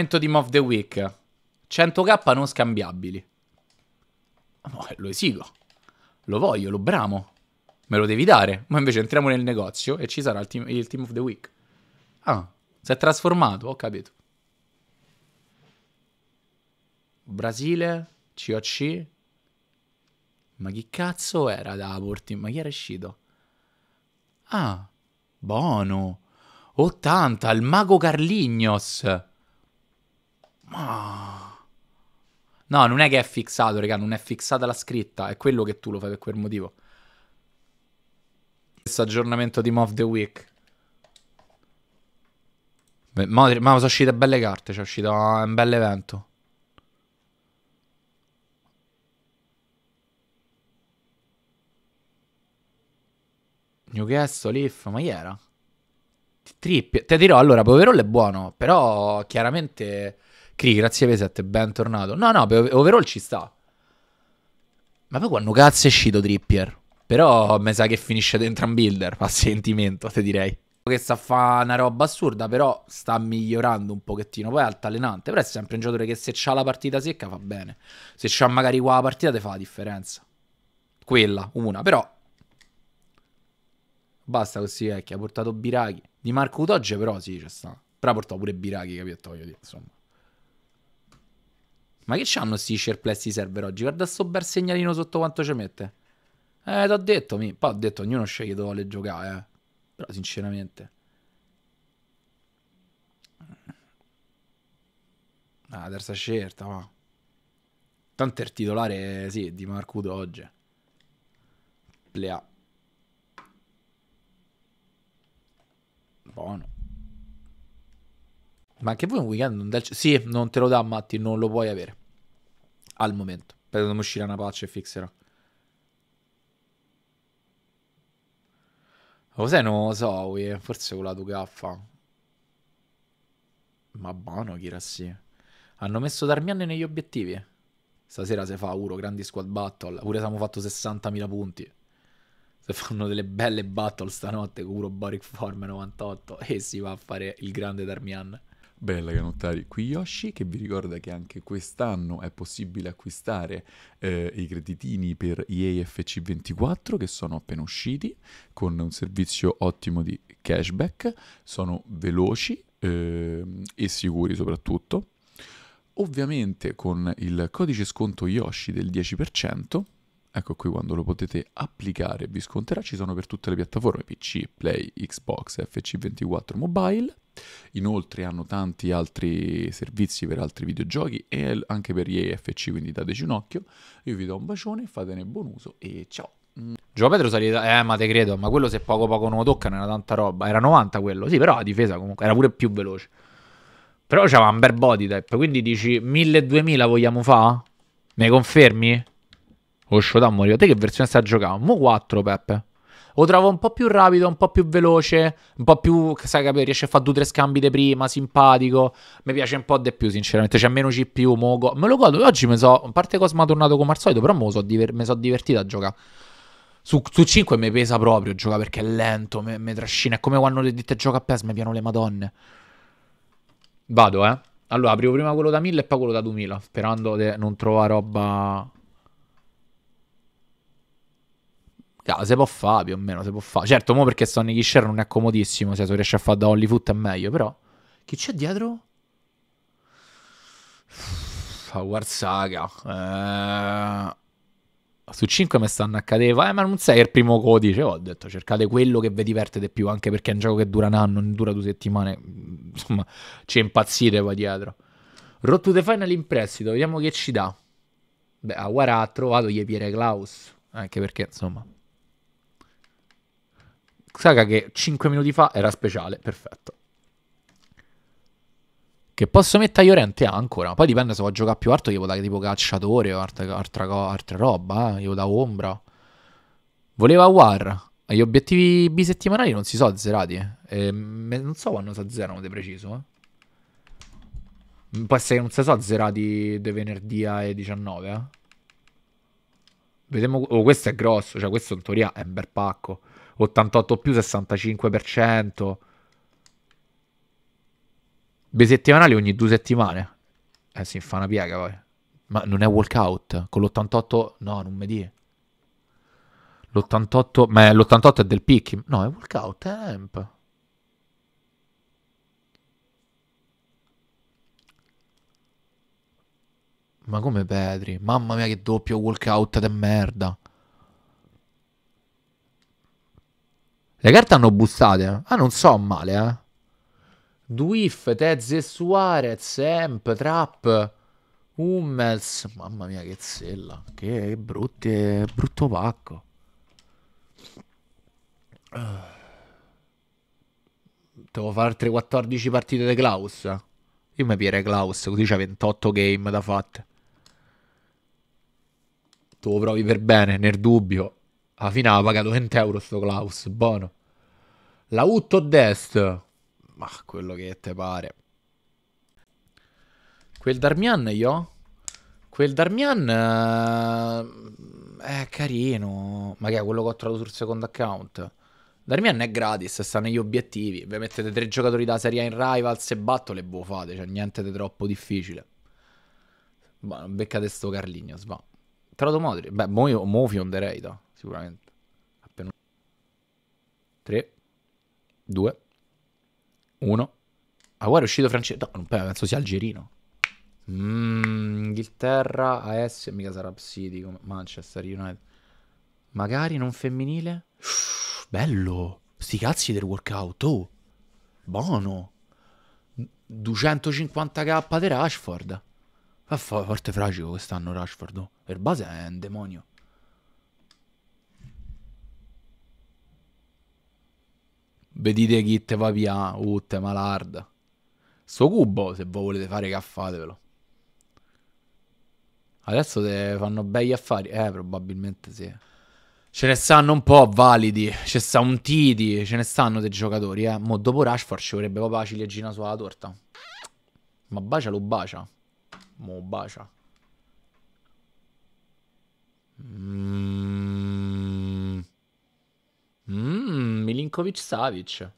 Abbonamento di Move the Week. 100k non scambiabili. No, lo esigo. Lo voglio, lo bramo. Me lo devi dare. Ma invece entriamo nel negozio e ci sarà il team, il team of the week. Ah, si è trasformato, ho capito. Brasile, COC. Ma chi cazzo era da Daporti? Ma chi era uscito? Ah, Bono. 80, il mago Carlignos. Ma... No, non è che è fissato, raga, non è fissata la scritta, è quello che tu lo fai per quel motivo. Questo aggiornamento di Mob the Week. ma, sono uscite belle carte, c'è uscito un bel evento. Newcastle, If, ma chi era? Trip. Te dirò, allora, Poverol è buono, però chiaramente Cri, grazie per 7, bentornato. No, no, overall ci sta. Ma poi quando cazzo è uscito Trippier? Però mi sa che finisce dentro un builder, fa sentimento, te direi. Che sta a fare una roba assurda, però sta migliorando un pochettino. Poi è altalenante, però è sempre un giocatore che se c'ha la partita secca fa bene. Se c'ha magari qua la partita te fa la differenza. Quella, una, però... Basta così vecchia, ha portato Birachi. Di Marco Utoge però sì, c'è sta. Però ha portato pure Birachi, capito? Voglio dire, insomma. Ma che c'hanno sti SharePlus di server oggi? Guarda sto bel segnalino sotto quanto ci mette. Eh, t'ho detto, mi... poi ho detto, ognuno sceglie dove vuole giocare, eh. Però sinceramente... Ah, terza scelta, ma... Tanto il titolare, sì, di Marcuto oggi. Plea. Buono. Ma anche voi un weekend non dal... Sì, non te lo dà Matti, non lo puoi avere al momento. Spero che uscirà una patch e fixerà. Cos'è? non lo so, forse con la Ducaffa. Ma buono, Kirassi. Hanno messo Darmian negli obiettivi. Stasera se fa uno, grandi squad battle. Pure siamo fatto 60.000 punti. Se fanno delle belle battle stanotte con Uro Boric Form 98 e eh, si va a fare il grande Darmian bella Canottari Yoshi che vi ricorda che anche quest'anno è possibile acquistare eh, i creditini per EA FC24 che sono appena usciti con un servizio ottimo di cashback, sono veloci eh, e sicuri soprattutto. Ovviamente con il codice sconto Yoshi del 10% ecco qui quando lo potete applicare vi sconterà, ci sono per tutte le piattaforme PC, Play, Xbox, FC24 Mobile Inoltre hanno tanti altri servizi per altri videogiochi e anche per gli EFC, quindi dateci un occhio. Io vi do un bacione, fatene buon uso e ciao. Mm. Gio Pedro salita, eh ma te credo, ma quello se poco poco non lo toccano era tanta roba, era 90 quello, sì però la difesa comunque era pure più veloce. Però c'aveva un bel body type, quindi dici 1000-2000 vogliamo fa? Me confermi? Oscio da morire, te che versione sta giocando? Mo 4 Peppe. Lo trovo un po' più rapido, un po' più veloce, un po' più, sai capire, riesce a fare due o tre scambi di prima, simpatico. Mi piace un po' di più, sinceramente. C'è meno CPU, mogo. Me lo godo. Oggi mi so, a parte cosa mi ha tornato come al solito, però mi sono diver- so divertito a giocare. Su, su, 5 mi pesa proprio giocare perché è lento, mi trascina. È come quando le dite gioca a PES, mi piano le madonne. Vado, eh. Allora, aprivo prima quello da 1000 e poi quello da 2000, sperando di non trovare roba Ah, se può fare più o meno, se può fare. Certo, mo perché sto negli share non è comodissimo, se riesce a fare da Hollywood è meglio, però... Chi c'è dietro? Howard Saga. Eh... Su 5 mi stanno a cadeva, eh, ma non sei il primo codice. Ho detto cercate quello che vi diverte di più, anche perché è un gioco che dura un anno, non dura due settimane. Insomma, ci impazzite qua dietro. Road to the Final in prestito, vediamo che ci dà. Beh, a Guara ha trovato gli Jepiere Klaus, anche perché insomma saga che 5 minuti fa era speciale, perfetto. Che posso mettere a Iorente ah, ancora, poi dipende se vuoi giocare più alto, io può dare tipo cacciatore o altra, altra, roba, eh? io da ombra. Voleva War, gli obiettivi bisettimanali non si so azzerati. Eh, ehm, non so quando si azzerano di preciso. Eh. Può essere che non si so azzerati di venerdì alle 19. Eh. Vediamo, oh, questo è grosso, cioè questo in teoria è un bel pacco. 88 più 65%. Bisettimanali ogni due settimane. Eh, si fa una piega poi. Ma non è walkout. Con l'88... No, non mi di. L'88... Ma l'88 è del picking. No, è walkout, è amp. Ma come Petri? Mamma mia che doppio walkout di merda. Le carte hanno bustate. Eh? Ah, non so male, eh. Duif, Tez e Suarez, Emp, Trap, Hummels. Mamma mia che zella. Che brutte, brutto pacco. Ah. Devo fare altre 14 partite di Klaus. Io mi pierei Klaus, così c'ha 28 game da fatte tu lo provi per bene, nel dubbio. Alla fine ha pagato 20 euro sto Klaus, buono. La ut o dest? Ma quello che te pare. Quel Darmian io? Quel Darmian uh, è carino, ma che è quello che ho trovato sul secondo account? Darmian è gratis, sta negli obiettivi. Vi mettete tre giocatori da Serie A in Rivals e batto le buffate, cioè niente di troppo difficile. Ma beccate sto Carlignos, va. Tra l'altro Modric. Beh, mo, io, mo fionderei, da, sicuramente. Appena... 3, 2, 1. Agüero è uscito francese. No, penso sia algerino. Mm, Inghilterra, AS, mica sarà City come Manchester United. Magari non femminile? Uff, bello! Sti cazzi del workout, oh! Buono! 250k di Rashford. Fa forte fragico quest'anno Rashford. Oh. Per base è un demonio. Vedete chi te va via, Utte, Malard. Sto cubo, se voi volete fare, caffatevelo. Adesso te fanno begli affari. Eh, probabilmente sì. Ce ne stanno un po' validi. Ce sta un Titi. Ce ne stanno dei giocatori, eh. Mo dopo Rashford ci vorrebbe proprio la ciliegina sulla torta. Ma bacia lo bacia. Mo bacia. Mm. Mm, Milinkovic Savic.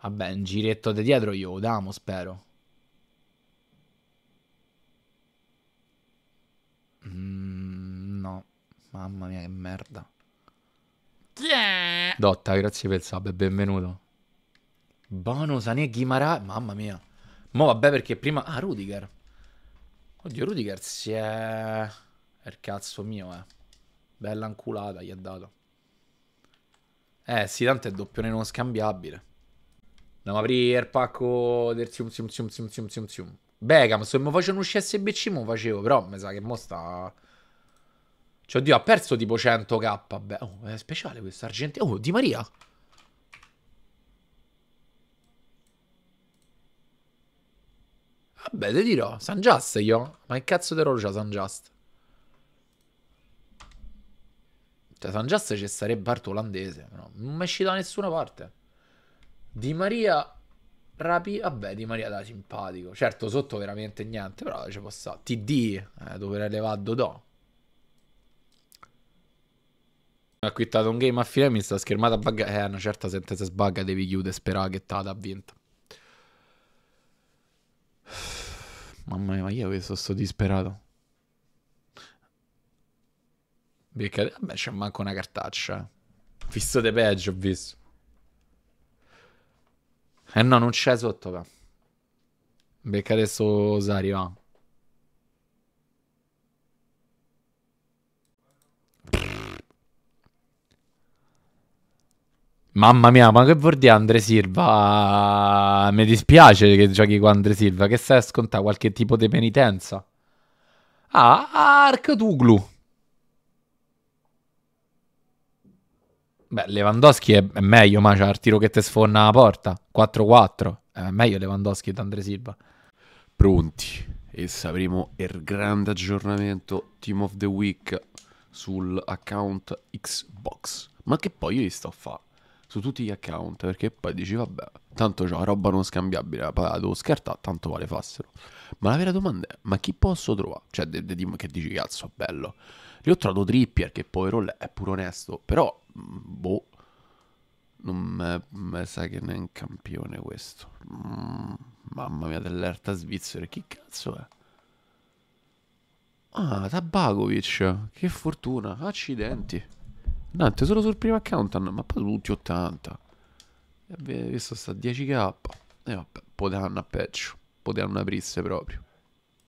Vabbè, un giretto di dietro io lo damo, spero. Mm, no, mamma mia che merda. Yeah. Dotta, grazie per il sub benvenuto. Bono, Sané, Ghimara, mamma mia. Ma vabbè perché prima... Ah, Rudiger. Oddio, Rudiger si è... il cazzo mio, eh. Bella anculata gli ha dato. Eh, sì, tanto è doppione non scambiabile. Andiamo a aprire il pacco del zium zium zium zium zium zium zium. Beckham, se mi facevo un UCSBC mi facevo, però mi sa che mo sta... Cioè, oddio, ha perso tipo 100k. Beh, oh, è speciale questo argentino. Oh, Di Maria. Vabbè, ti dirò. San Just io. Ma che cazzo di ruolo c'ha San Just? Cioè, San Just ci sarebbe arte olandese. No? Non mi è uscito da nessuna parte. Di Maria Rapi, vabbè, Di Maria da simpatico. Certo, sotto veramente niente, però ci può stare. TD, eh, dove rilevare Dodò. Ha quittato un game a fine, mi sta schermata a buggata. Eh, una certa sentenza sbaga. devi chiudere, sperare che t'ha vinto. Mamma mia, ma io che sono sto disperato. Beccate. Vabbè, c'è manco una cartaccia. Visto de peggio, ho visto. Eh no, non c'è sotto, va. Beccate adesso Sari, va. Mamma mia, ma che vuol dire Andre Silva? Mi dispiace che giochi con Andre Silva, che stai a scontare qualche tipo di penitenza. Ah, Ark Arkaduglu. Beh, Lewandowski è, è meglio, ma c'ha il tiro che te sfonna la porta. 4-4. Eh, è meglio Lewandowski ed Andre Silva. Pronti. E sapremo il grande aggiornamento Team of the Week sul account Xbox. Ma che poi io gli sto a fare? su tutti gli account perché poi dici vabbè, tanto c'ho roba non scambiabile, la devo scartare, tanto vale fassero. Ma la vera domanda è, ma chi posso trovare? Cioè, de, de, che dici cazzo, bello. Io ho trovato Trippier che povero lei è pure onesto, però mm, boh non mi sa che ne è un campione questo. Mm, mamma mia, dell'erta svizzera, chi cazzo è? Ah, Tabakovic, che fortuna, accidenti. Dante solo sul primo account hanno mappato tutti 80. Questo sta a 10k. E vabbè, potevano a peggio. Potevano aprirsi proprio.